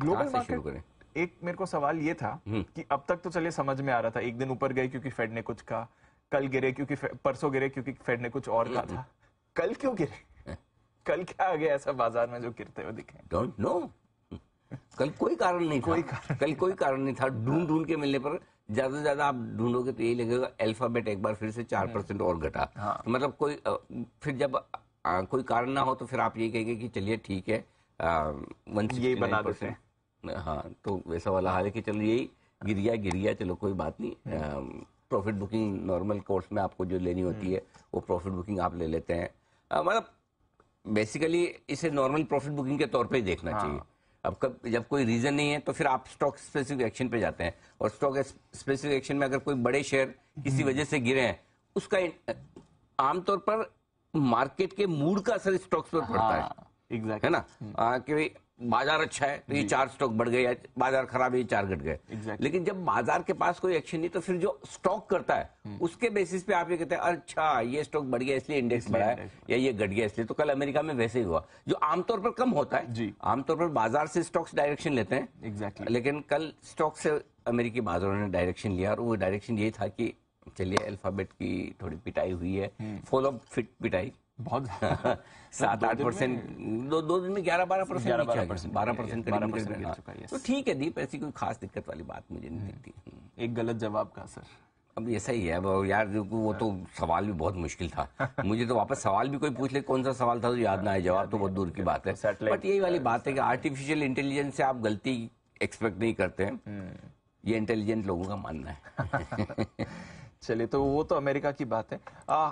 Global market एक मेरे को सवाल ये था हम्म। कि अब तक तो चलिए समझ में आ रहा था एक दिन ऊपर गए क्योंकि फेड ने कुछ कहा कल गिरे क्योंकि परसों गिरे क्योंकि फेड ने कुछ और कहा था हम्म। कल क्यों गिरे हाँ। कल क्या आ गया ऐसा बाजार में जो गिरते हुए दिखे डोंट नो कल कोई कारण नहीं कोई कारण कल कोई कारण नहीं था हाँ। ढूंढ ढूंढ के मिलने पर ज्यादा से ज्यादा आप ढूंढोगे तो यही लगेगा अल्फाबेट एक बार फिर से चार हाँ। परसेंट और घटा हाँ। तो मतलब कोई फिर जब आ, कोई कारण ना हो तो फिर आप ये कहेंगे कि चलिए ठीक है वन यही बना देते हैं हाँ तो वैसा वाला हाल है कि चलो यही गिर गया गिर गया चलो कोई बात नहीं प्रॉफिट बुकिंग नॉर्मल कोर्स में आपको जो लेनी होती हम्म। है वो प्रॉफिट बुकिंग आप ले लेते हैं मतलब बेसिकली इसे नॉर्मल प्रॉफिट बुकिंग के तौर पे ही देखना हाँ। चाहिए अब कब जब कोई रीजन नहीं है तो फिर आप स्टॉक स्पेसिफिक एक्शन पे जाते हैं और स्टॉक स्पेसिफिक एक्शन में अगर कोई बड़े शेयर किसी हम्म। वजह से गिरे हैं उसका आमतौर पर मार्केट के मूड का असर स्टॉक्स पर पड़ता हाँ। है exactly. है ना आ, hmm. हाँ, कि बाजार अच्छा है तो ये hmm. चार स्टॉक बढ़ गए बाजार खराब है ये चार घट गए exactly. लेकिन जब बाजार के पास कोई एक्शन नहीं तो फिर जो स्टॉक करता है hmm. उसके बेसिस पे आप ये कहते हैं अच्छा ये स्टॉक बढ़ गया इसलिए इंडेक्स बढ़ा है या ये घट गया इसलिए तो कल अमेरिका में वैसे ही हुआ जो आमतौर पर कम होता है आमतौर पर बाजार से स्टॉक्स डायरेक्शन लेते हैं एग्जैक्टली लेकिन कल स्टॉक से अमेरिकी बाजारों ने डायरेक्शन लिया और वो डायरेक्शन ये था कि चलिए अल्फाबेट की थोड़ी पिटाई हुई है फॉलो फिट पिटाई बहुत सात आठ परसेंट दो दो दिन में ग्यारह बारह परसेंट बारह परसेंट बारह परसेंट बारह परसेंट चुका है तो ठीक है दीप ऐसी कोई खास दिक्कत वाली बात मुझे नहीं हम्म। दिखती हम्म। एक गलत जवाब का सर अब ये सही है यार वो तो सवाल भी बहुत मुश्किल था मुझे तो वापस सवाल भी कोई पूछ ले कौन सा सवाल था तो याद ना आए जवाब तो बहुत दूर की बात है बट यही वाली बात है कि आर्टिफिशियल इंटेलिजेंस से आप गलती एक्सपेक्ट नहीं करते हैं हम्म। ये इंटेलिजेंट लोगों का मानना है चलिए तो वो तो अमेरिका की बात है